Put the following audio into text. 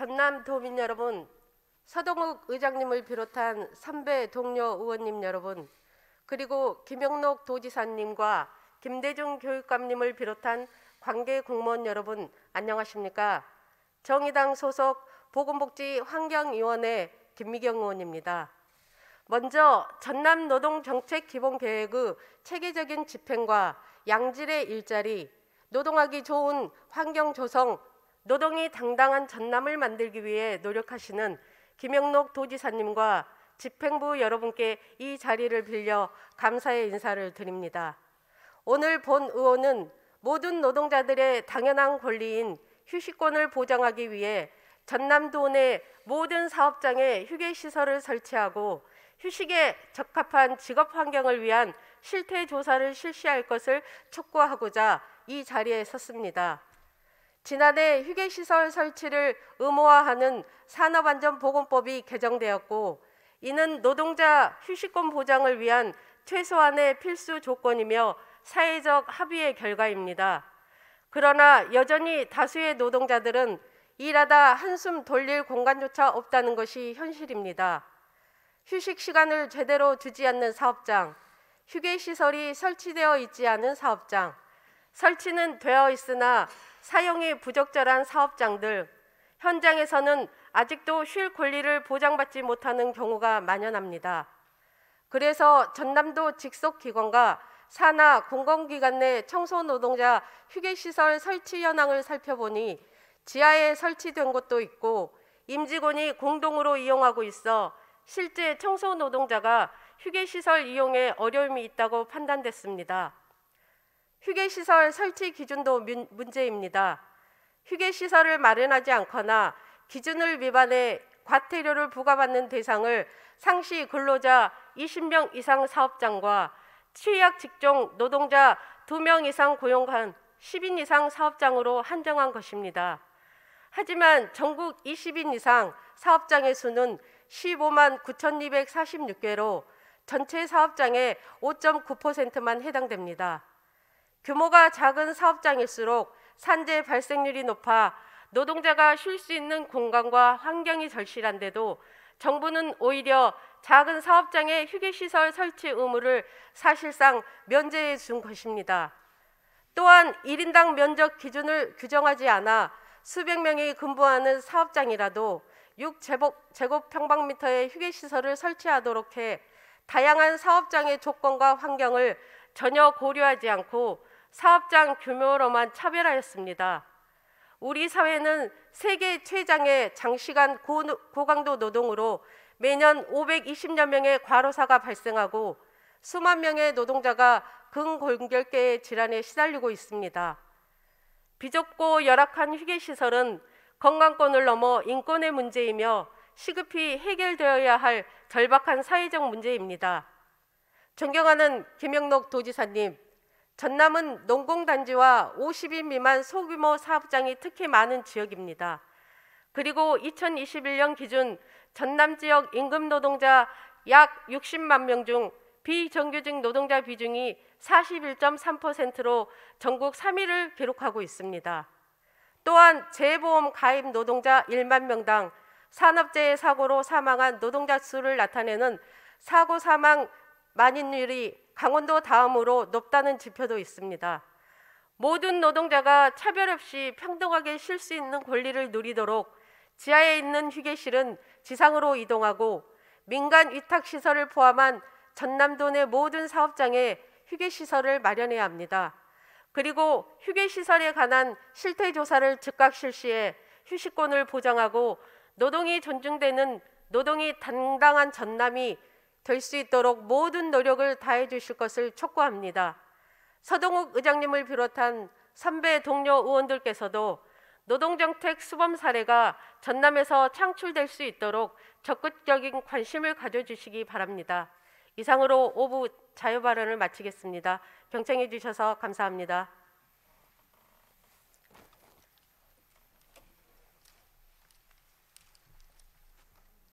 전남 도민 여러분, 서동욱 의장님을 비롯한 선배 동료 의원님 여러분, 그리고 김영록 도지사님과 김대중 교육감님을 비롯한 관계 공무원 여러분 안녕하십니까? 정의당 소속 보건복지 환경위원회 김미경 의원입니다. 먼저 전남 노동 정책 기본 계획의 체계적인 집행과 양질의 일자리, 노동하기 좋은 환경 조성 노동이 당당한 전남을 만들기 위해 노력하시는 김영록 도지사님과 집행부 여러분께 이 자리를 빌려 감사의 인사를 드립니다. 오늘 본 의원은 모든 노동자들의 당연한 권리인 휴식권을 보장하기 위해 전남도 내 모든 사업장에 휴게시설을 설치하고 휴식에 적합한 직업 환경을 위한 실태 조사를 실시할 것을 촉구하고자 이 자리에 섰습니다. 지난해 휴게시설 설치를 의무화하는 산업안전보건법이 개정되었고 이는 노동자 휴식권 보장을 위한 최소한의 필수 조건이며 사회적 합의의 결과입니다. 그러나 여전히 다수의 노동자들은 일하다 한숨 돌릴 공간조차 없다는 것이 현실입니다. 휴식 시간을 제대로 주지 않는 사업장, 휴게 시설이 설치되어 있지 않은 사업장, 설치는 되어 있으나 사용이 부적절한 사업장들, 현장에서는 아직도 쉴 권리를 보장받지 못하는 경우가 만연합니다. 그래서 전남도 직속기관과 산하 공공기관 내 청소노동자 휴게시설 설치 현황을 살펴보니 지하에 설치된 곳도 있고 임직원이 공동으로 이용하고 있어 실제 청소노동자가 휴게시설 이용에 어려움이 있다고 판단됐습니다. 휴게시설 설치 기준도 문제입니다. 휴게시설을 마련하지 않거나 기준을 위반해 과태료를 부과받는 대상을 상시 근로자 20명 이상 사업장과 취약 직종 노동자 2명 이상 고용한 10인 이상 사업장으로 한정한 것입니다. 하지만 전국 20인 이상 사업장의 수는 15만 9,246개로 전체 사업장의 5.9%만 해당됩니다. 규모가 작은 사업장일수록 산재 발생률이 높아 노동자가 쉴 수 있는 공간과 환경이 절실한데도 정부는 오히려 작은 사업장의 휴게시설 설치 의무를 사실상 면제해 준 것입니다. 또한 1인당 면적 기준을 규정하지 않아 수백 명이 근무하는 사업장이라도 6제곱 평방미터의 휴게시설을 설치하도록 해 다양한 사업장의 조건과 환경을 전혀 고려하지 않고 사업장 규모로만 차별하였습니다. 우리 사회는 세계 최장의 장시간 고, 고강도 노동으로 매년 520여 명의 과로사가 발생하고 수만 명의 노동자가 근골격계의 질환에 시달리고 있습니다. 비좁고 열악한 휴게시설은 건강권을 넘어 인권의 문제이며 시급히 해결되어야 할 절박한 사회적 문제입니다. 존경하는 김영록 도지사님, 전남은 농공단지와 50인 미만 소규모 사업장이 특히 많은 지역입니다. 그리고 2021년 기준 전남 지역 임금 노동자 약 60만 명 중 비정규직 노동자 비중이 41.3%로 전국 3위를 기록하고 있습니다. 또한 재보험 가입 노동자 1만 명당 산업재해 사고로 사망한 노동자 수를 나타내는 사고 사망 만인율이 강원도 다음으로 높다는 지표도 있습니다. 모든 노동자가 차별 없이 평등하게 쉴 수 있는 권리를 누리도록 지하에 있는 휴게실은 지상으로 이동하고 민간 위탁 시설을 포함한 전남도 내 모든 사업장에 휴게 시설을 마련해야 합니다. 그리고 휴게 시설에 관한 실태 조사를 즉각 실시해 휴식권을 보장하고 노동이 존중되는 노동이 당당한 전남이 될수 있도록 모든 노력을 다해 주실 것을 촉구합니다. 서동욱 의장님을 비롯한 선배 동료 의원들께서도 노동정책 수범 사례가 전남에서 창출될 수 있도록 적극적인 관심을 가져주시기 바랍니다. 이상으로 5부 자유 발언을 마치겠습니다. 경청해 주셔서 감사합니다.